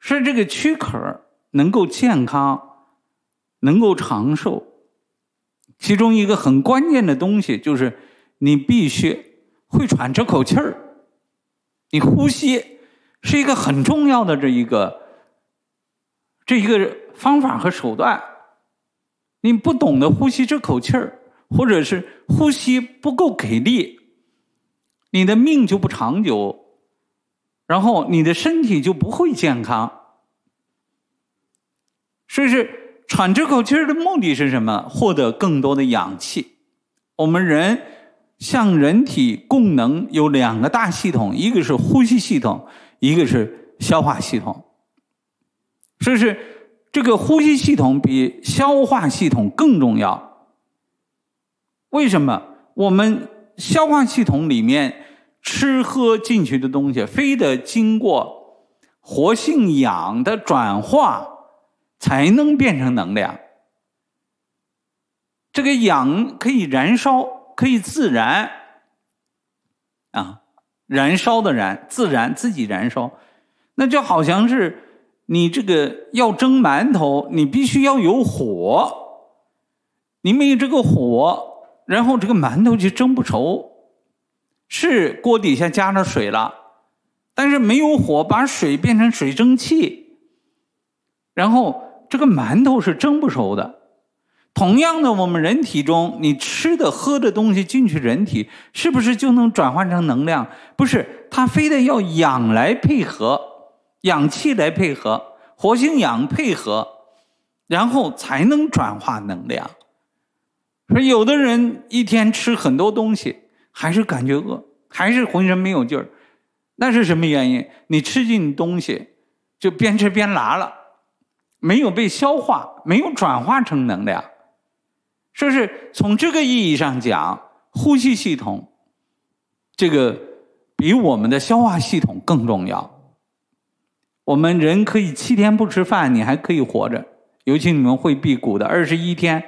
是这个躯壳能够健康、能够长寿，其中一个很关键的东西就是，你必须会喘这口气儿。你呼吸是一个很重要的这一个这一个方法和手段。你不懂得呼吸这口气儿，或者是呼吸不够给力，你的命就不长久。然后你的身体就不会健康，所以是喘这口气儿的目的是什么？获得更多的氧气。我们人向人体供能有两个大系统，一个是呼吸系统，一个是消化系统。所以是这个呼吸系统比消化系统更重要。为什么？我们消化系统里面。吃喝进去的东西，非得经过活性氧的转化，才能变成能量。这个氧可以燃烧，可以自燃，啊，燃烧的燃，自燃自己燃烧，那就好像是你这个要蒸馒头，你必须要有火，你没有这个火，然后这个馒头就蒸不熟。是锅底下加上水了，但是没有火把水变成水蒸气，然后这个馒头是蒸不熟的。同样的，我们人体中你吃的喝的东西进去人体，是不是就能转换成能量？不是，它非得要氧来配合，氧气来配合，活性氧配合，然后才能转化能量。所以，有的人一天吃很多东西。还是感觉饿，还是浑身没有劲儿，那是什么原因？你吃进东西就边吃边拉了，没有被消化，没有转化成能量，说是从这个意义上讲，呼吸系统这个比我们的消化系统更重要。我们人可以七天不吃饭，你还可以活着，尤其你们会辟谷的二十一天。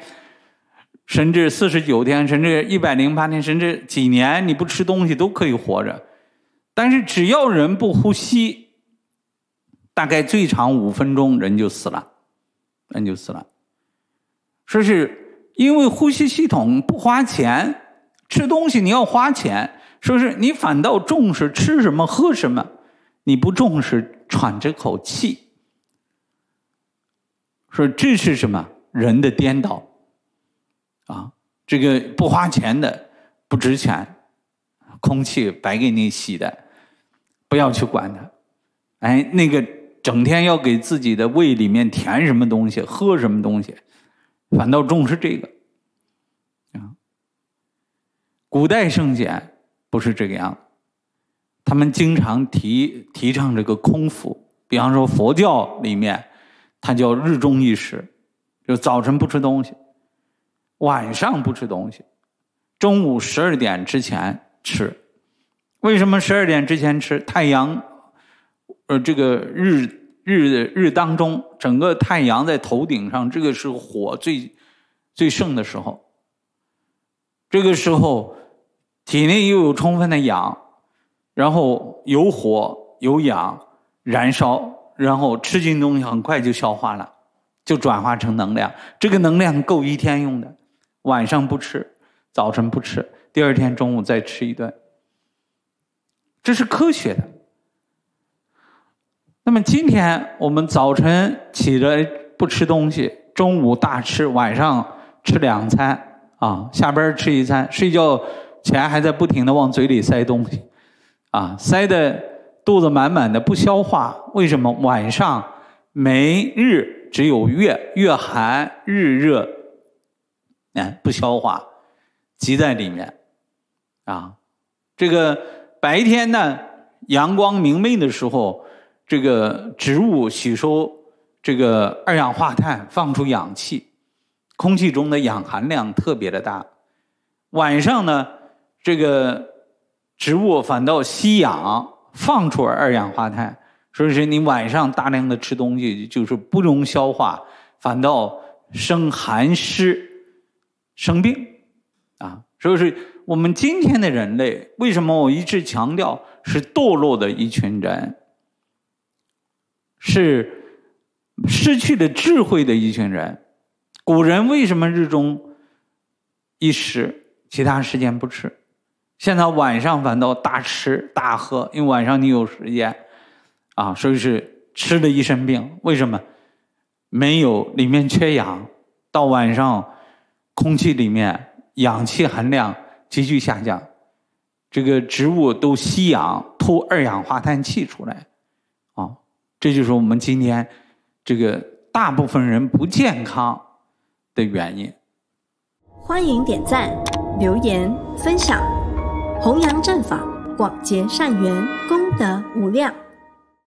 甚至四十九天，甚至一百零八天，甚至几年，你不吃东西都可以活着。但是只要人不呼吸，大概最长五分钟，人就死了，人就死了。说是因为呼吸系统不花钱，吃东西你要花钱。说是你反倒重视吃什么喝什么，你不重视喘这口气。说这是什么人的颠倒？啊，这个不花钱的不值钱，空气白给你洗的，不要去管它。哎，那个整天要给自己的胃里面填什么东西，喝什么东西，反倒重视这个啊。古代圣贤不是这个样子，他们经常提提倡这个空腹。比方说佛教里面，它叫日中一食，就早晨不吃东西。晚上不吃东西，中午十二点之前吃。为什么十二点之前吃？太阳，呃，这个日日日当中，整个太阳在头顶上，这个是火最最盛的时候。这个时候体内又有充分的氧，然后有火有氧燃烧，然后吃进东西很快就消化了，就转化成能量。这个能量够一天用的。晚上不吃，早晨不吃，第二天中午再吃一顿，这是科学的。那么今天我们早晨起来不吃东西，中午大吃，晚上吃两餐啊，下班吃一餐，睡觉前还在不停的往嘴里塞东西啊，塞的肚子满满的不消化。为什么晚上没日只有月，月寒日热。哎，不消化，积在里面，啊，这个白天呢，阳光明媚的时候，这个植物吸收这个二氧化碳，放出氧气，空气中的氧含量特别的大。晚上呢，这个植物反倒吸氧，放出二氧化碳，所以说你晚上大量的吃东西就是不容消化，反倒生寒湿。生病，啊，所以是我们今天的人类为什么我一直强调是堕落的一群人，是失去了智慧的一群人。古人为什么日中一食，其他时间不吃？现在晚上反倒大吃大喝，因为晚上你有时间，啊，所以是吃的一身病。为什么没有里面缺氧？到晚上。空气里面氧气含量急剧下降，这个植物都吸氧，吐二氧化碳气出来，啊，这就是我们今天这个大部分人不健康的原因。欢迎点赞、留言、分享，弘扬正法，广结善缘，功德无量。